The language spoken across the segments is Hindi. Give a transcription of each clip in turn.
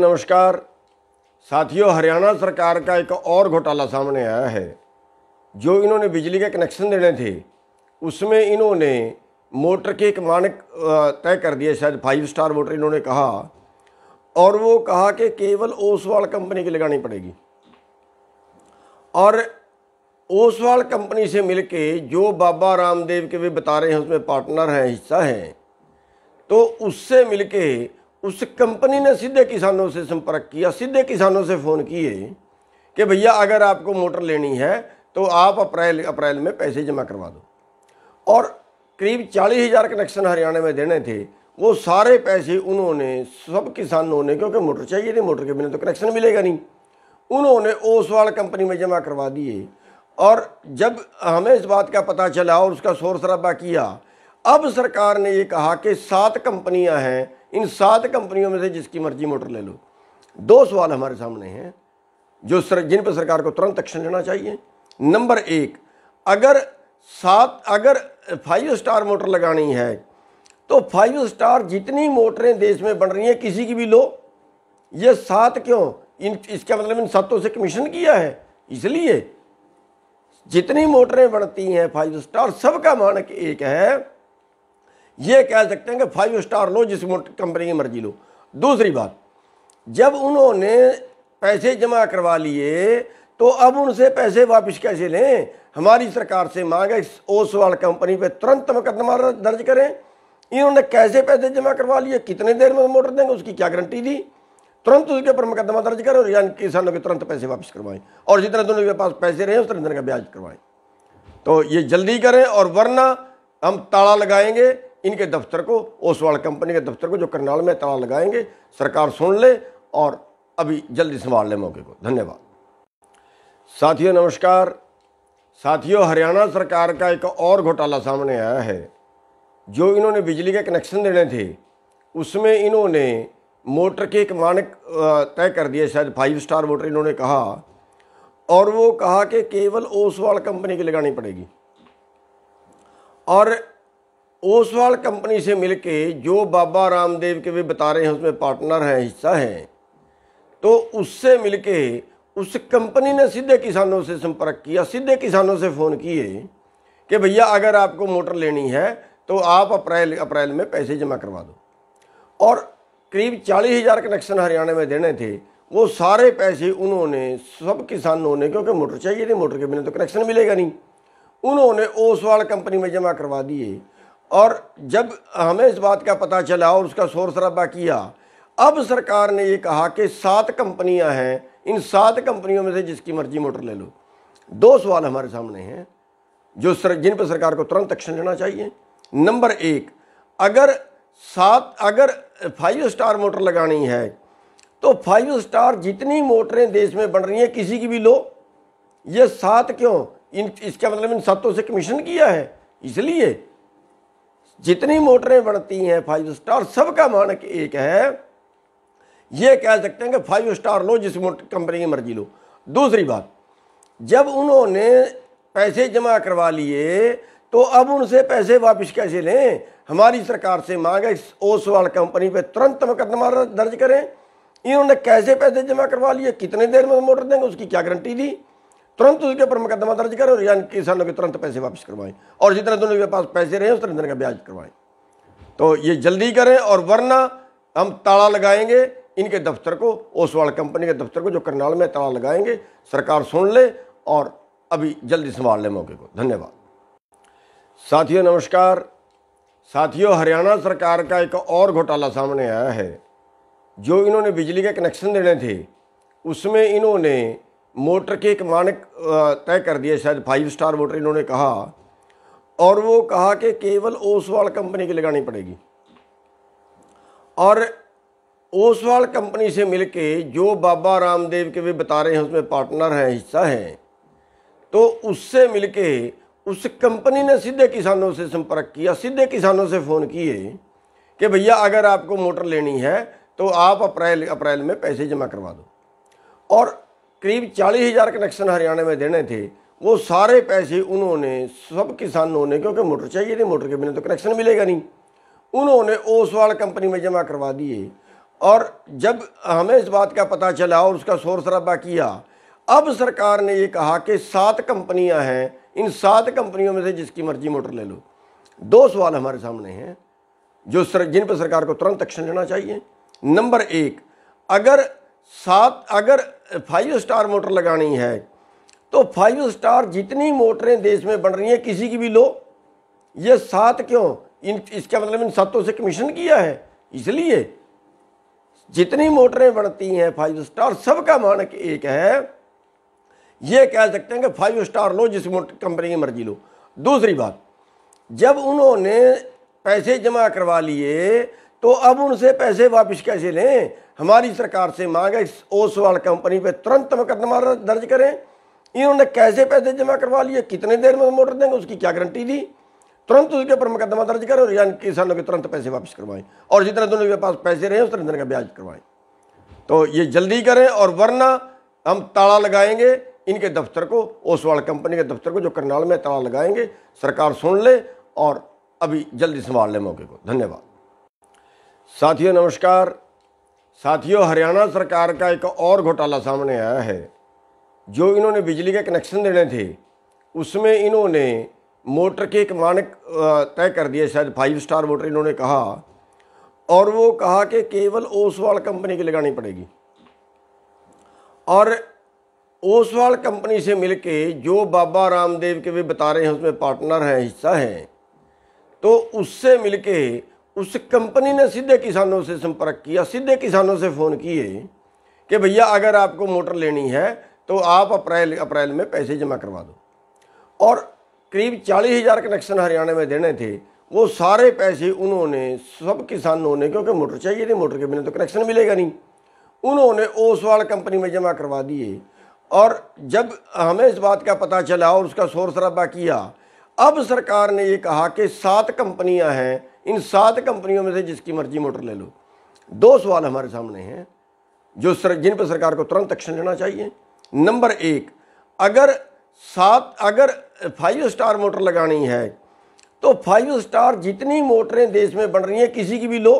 नमस्कार साथियों हरियाणा सरकार का एक और घोटाला सामने आया है जो इन्होंने बिजली के कनेक्शन देने थे उसमें इन्होंने मोटर के एक मानक तय कर दिया शायद फाइव स्टार मोटर इन्होंने कहा और वो कहा कि केवल ओसवाल कंपनी की लगानी पड़ेगी और ओसवाल कंपनी से मिलके जो बाबा रामदेव के भी बता रहे हैं उसमें पार्टनर हैं हिस्सा हैं तो उससे मिलके उस कंपनी ने सीधे किसानों से संपर्क किया सीधे किसानों से फ़ोन किए कि भैया अगर आपको मोटर लेनी है तो आप अप्रैल अप्रैल में पैसे जमा करवा दो और करीब चालीस हज़ार कनेक्शन हरियाणा में देने थे वो सारे पैसे उन्होंने सब किसानों ने क्योंकि मोटर चाहिए थी मोटर के बिना तो कनेक्शन मिलेगा नहीं उन्होंने ओस वाल कंपनी में जमा करवा दिए और जब हमें इस बात का पता चला और उसका शोर शराबा किया अब सरकार ने ये कहा कि सात कंपनियां हैं इन सात कंपनियों में से जिसकी मर्जी मोटर ले लो दो सवाल हमारे सामने हैं जो सर जिन पर सरकार को तुरंत एक्शन लेना चाहिए नंबर एक अगर सात अगर फाइव स्टार मोटर लगानी है तो फाइव स्टार जितनी मोटरें देश में बन रही हैं किसी की भी लो ये सात क्यों इन इसका मतलब इन सातों से कमीशन किया है इसलिए जितनी मोटरें बनती हैं फाइव स्टार सबका मानक एक है ये कह सकते हैं कि फाइव स्टार लो जिस कंपनी की मर्जी लो दूसरी बात जब उन्होंने पैसे जमा करवा लिए तो अब उनसे पैसे वापस कैसे लें हमारी सरकार से मांग है ओसवाल कंपनी पे तुरंत मुकदमा दर्ज करें इन्होंने कैसे पैसे जमा करवा लिए कितने देर में मोटर देंगे उसकी क्या गारंटी दी तुरंत उसके ऊपर मुकदमा दर्ज करें और यानी किसानों के तुरंत पैसे वापस करवाएं और जितने दिनों के पास पैसे रहे उतने तरह का ब्याज करवाएं तो ये जल्दी करें और वरना हम ताला लगाएंगे इनके दफ्तर को ओसवाल कंपनी के दफ्तर को जो करनाल में ताला लगाएंगे सरकार सुन ले और अभी जल्दी संभाल ले मौके को धन्यवाद साथियों नमस्कार साथियों हरियाणा सरकार का एक और घोटाला सामने आया है जो इन्होंने बिजली के कनेक्शन देने थे उसमें इन्होंने मोटर के एक मानक तय कर दिया शायद फाइव स्टार मोटर इन्होंने कहा और वो कहा कि केवल ओसवाल कंपनी की लगानी पड़ेगी और ओसवाल कंपनी से मिलके जो बाबा रामदेव के भी बता रहे हैं उसमें पार्टनर हैं हिस्सा हैं तो उससे मिलके उस कंपनी ने सीधे किसानों से संपर्क किया सीधे किसानों से फ़ोन किए कि भैया अगर आपको मोटर लेनी है तो आप अप्रैल अप्रैल में पैसे जमा करवा दो और करीब चालीस हज़ार कनेक्शन हरियाणा में देने थे वो सारे पैसे उन्होंने सब किसानों ने क्योंकि मोटर चाहिए थी मोटर के बिना तो कनेक्शन मिलेगा नहीं उन्होंने ओसवाल कंपनी में जमा करवा दिए और जब हमें इस बात का पता चला और उसका शोर शराबा किया अब सरकार ने ये कहा कि सात कंपनियां हैं इन सात कंपनियों में से जिसकी मर्जी मोटर ले लो दो सवाल हमारे सामने हैं जो सर जिन पर सरकार को तुरंत एक्शन लेना चाहिए नंबर एक अगर सात अगर फाइव स्टार मोटर लगानी है तो फाइव स्टार जितनी मोटरें देश में बन रही हैं किसी की भी लो ये सात क्यों इन इसका मतलब इन सातों से कमीशन किया है इसलिए जितनी मोटरें बनती हैं फाइव स्टार सबका मानक एक है ये कह सकते हैं कि फाइव स्टार लो जिस कंपनी की मर्जी लो दूसरी बात जब उन्होंने पैसे जमा करवा लिए तो अब उनसे पैसे वापस कैसे लें हमारी सरकार से मांग ओस वाल कंपनी पे तुरंत मुकदमा दर्ज करें इन्होंने कैसे पैसे जमा करवा लिए कितने देर में मोटर देंगे उसकी क्या गारंटी दी तुरंत उसके ऊपर मुकदमा दर्ज करें और यानी किसानों के तुरंत पैसे वापस करवाएं और जितने दिन के पास पैसे रहे उतने दिन का ब्याज करवाएं तो ये जल्दी करें और वरना हम ताला लगाएंगे इनके दफ्तर को ओसवाल कंपनी के दफ्तर को जो करनाल में ताला लगाएंगे सरकार सुन ले और अभी जल्दी संभाल लें मौके को धन्यवाद साथियों नमस्कार साथियों हरियाणा सरकार का एक और घोटाला सामने आया है जो इन्होंने बिजली के कनेक्शन देने थे उसमें इन्होंने मोटर के एक मानक तय कर दिए शायद फाइव स्टार मोटर इन्होंने कहा और वो कहा कि केवल ओसवाल कंपनी की लगानी पड़ेगी और ओसवाल कंपनी से मिलके जो बाबा रामदेव के भी बता रहे हैं उसमें पार्टनर हैं हिस्सा हैं तो उससे मिलके उस कंपनी ने सीधे किसानों से संपर्क किया सीधे किसानों से फ़ोन किए कि भैया अगर आपको मोटर लेनी है तो आप अप्रैल अप्रैल में पैसे जमा करवा दो और करीब चालीस हज़ार कनेक्शन हरियाणा में देने थे वो सारे पैसे उन्होंने सब किसानों ने क्योंकि मोटर चाहिए थी मोटर के बिना तो कनेक्शन मिलेगा नहीं उन्होंने वाल कंपनी में जमा करवा दिए और जब हमें इस बात का पता चला और उसका शोर शराबा किया अब सरकार ने ये कहा कि सात कंपनियां हैं इन सात कंपनियों में से जिसकी मर्जी मोटर ले लो दो सवाल हमारे सामने हैं जो सर जिन पर सरकार को तुरंत एक्शन लेना चाहिए नंबर एक अगर सात अगर फाइव स्टार मोटर लगानी है तो फाइव स्टार जितनी मोटरें देश में बन रही हैं किसी की भी लो ये सात क्यों इन इसका मतलब इन सातों से कमीशन किया है इसलिए जितनी मोटरें बनती हैं फाइव स्टार सबका मानक एक है ये कह सकते हैं कि फाइव स्टार लो जिस कंपनी की मर्जी लो दूसरी बात जब उन्होंने पैसे जमा करवा लिए तो अब उनसे पैसे वापस कैसे लें हमारी सरकार से मांग है इस ओसवाल कंपनी पे तुरंत मुकदमा दर्ज करें इन्होंने कैसे पैसे जमा करवा लिए कितने देर में मोटर देंगे उसकी क्या गारंटी दी तुरंत उसके ऊपर मुकदमा दर्ज करें और यानी किसानों के तुरंत पैसे वापस करवाएं और जितने दोनों के पास पैसे रहे उतने दिन का ब्याज करवाएं तो ये जल्दी करें और वरना हम ताला लगाएंगे इनके दफ्तर को ओसवाल कंपनी के दफ्तर को जो करनाल में ताला लगाएंगे सरकार सुन ले और अभी जल्दी संभाल ले मौके को धन्यवाद साथियों नमस्कार साथियों हरियाणा सरकार का एक और घोटाला सामने आया है जो इन्होंने बिजली के कनेक्शन देने थे उसमें इन्होंने मोटर के एक मानक तय कर दिया शायद फाइव स्टार मोटर इन्होंने कहा और वो कहा कि केवल ओसवाल कंपनी की लगानी पड़ेगी और ओसवाल कंपनी से मिलके जो बाबा रामदेव के भी बता रहे हैं उसमें पार्टनर हैं हिस्सा हैं तो उससे मिलके उस कंपनी ने सीधे किसानों से संपर्क किया सीधे किसानों से फ़ोन किए कि भैया अगर आपको मोटर लेनी है तो आप अप्रैल अप्रैल में पैसे जमा करवा दो और करीब चालीस हज़ार कनेक्शन हरियाणा में देने थे वो सारे पैसे उन्होंने सब किसानों ने क्योंकि मोटर चाहिए थी मोटर के बिना तो कनेक्शन मिलेगा नहीं उन्होंने ओस वाल कंपनी में जमा करवा दिए और जब हमें इस बात का पता चला और उसका शोर शराबा किया अब सरकार ने ये कहा कि सात कंपनियां हैं इन सात कंपनियों में से जिसकी मर्जी मोटर ले लो दो सवाल हमारे सामने हैं जो सर जिन पर सरकार को तुरंत एक्शन लेना चाहिए नंबर एक अगर सात अगर फाइव स्टार मोटर लगानी है तो फाइव स्टार जितनी मोटरें देश में बन रही हैं किसी की भी लो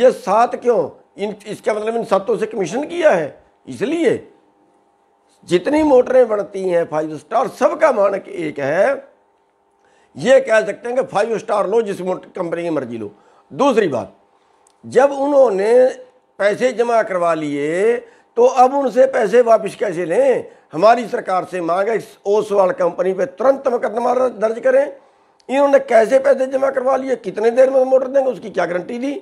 ये सात क्यों इन इसका मतलब इन सातों से कमीशन किया है इसलिए जितनी मोटरें बनती हैं फाइव स्टार सबका मानक एक है ये कह सकते हैं कि फाइव स्टार लो जिस कंपनी की मर्जी लो दूसरी बात जब उन्होंने पैसे जमा करवा लिए तो अब उनसे पैसे वापस कैसे लें हमारी सरकार से मांग ओसवाल कंपनी पे तुरंत मुकदमा दर्ज करें इन्होंने कैसे पैसे जमा करवा लिए कितने देर में मोटर देंगे उसकी क्या गारंटी दी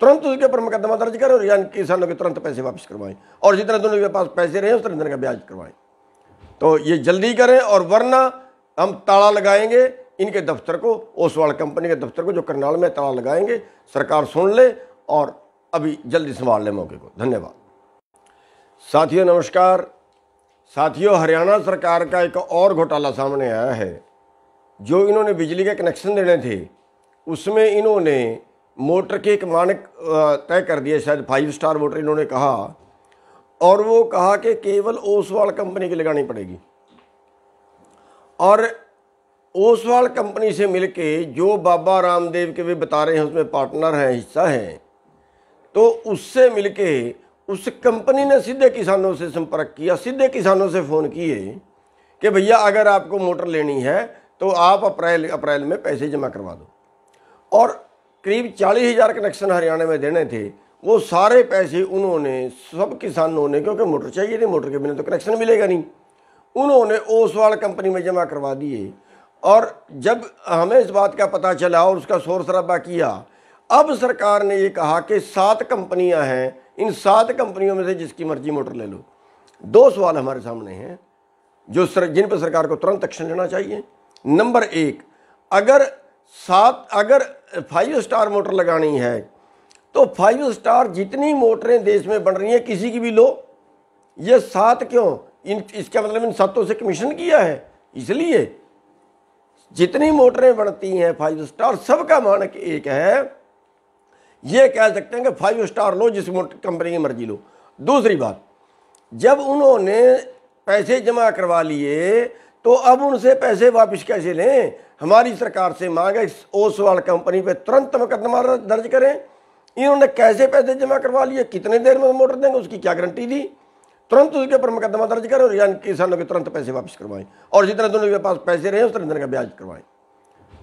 तुरंत उसके ऊपर मुकदमा दर्ज करें और यानी किसानों के तुरंत पैसे वापस करवाएं और जितने दोनों के पास पैसे रहे उस तरह का ब्याज करवाएं तो ये जल्दी करें और वरना हम ताला लगाएंगे इनके दफ्तर को ओसवाल कंपनी के दफ्तर को जो करनाल में ताला लगाएंगे सरकार सुन ले और अभी जल्दी संभाल ले मौके को धन्यवाद साथियों नमस्कार साथियों हरियाणा सरकार का एक और घोटाला सामने आया है जो इन्होंने बिजली के कनेक्शन देने थे उसमें इन्होंने मोटर के एक मानक तय कर दिया शायद फाइव स्टार मोटर इन्होंने कहा और वो कहा कि केवल ओसवाल कंपनी की लगानी पड़ेगी और ओसवाल कंपनी से मिलके जो बाबा रामदेव के भी बता रहे हैं उसमें पार्टनर हैं हिस्सा हैं तो उससे मिलके उस कंपनी ने सीधे किसानों से संपर्क किया सीधे किसानों से फ़ोन किए कि भैया अगर आपको मोटर लेनी है तो आप अप्रैल अप्रैल में पैसे जमा करवा दो और करीब चालीस हज़ार कनेक्शन हरियाणा में देने थे वो सारे पैसे उन्होंने सब किसानों ने क्योंकि मोटर चाहिए थी मोटर के बिना तो कनेक्शन मिलेगा नहीं उन्होंने ओसवाल कंपनी में जमा करवा दिए और जब हमें इस बात का पता चला और उसका शोर शराबा किया अब सरकार ने ये कहा कि सात कंपनियां हैं इन सात कंपनियों में से जिसकी मर्जी मोटर ले लो दो सवाल हमारे सामने हैं जो सर जिन पर सरकार को तुरंत एक्शन लेना चाहिए नंबर एक अगर सात अगर फाइव स्टार मोटर लगानी है तो फाइव स्टार जितनी मोटरें देश में बन रही हैं किसी की भी लो ये सात क्यों इन इसका मतलब इन सातों से कमीशन किया है इसलिए जितनी मोटरें बनती हैं फाइव स्टार सबका मानक एक है ये कह सकते हैं कि फाइव स्टार लो जिस कंपनी की मर्जी लो दूसरी बात जब उन्होंने पैसे जमा करवा लिए तो अब उनसे पैसे वापस कैसे लें हमारी सरकार से मांगे वाल कंपनी पे तुरंत मुकदमा दर्ज करें इन्होंने कैसे पैसे जमा करवा लिए कितने देर में मोटर देंगे उसकी क्या गारंटी दी तुरंत उसके ऊपर मुकदमा दर्ज करें और यानी किसानों के तुरंत पैसे वापस करवाएं और जितने दोनों के पास पैसे रहे उतने दिन का ब्याज करवाएं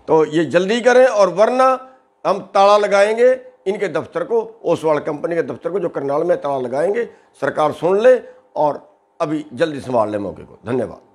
तो ये जल्दी करें और वरना हम ताला लगाएंगे इनके दफ्तर को ओसवाल कंपनी के दफ्तर को जो करनाल में ताला लगाएंगे सरकार सुन ले और अभी जल्दी संभाल लें मौके को धन्यवाद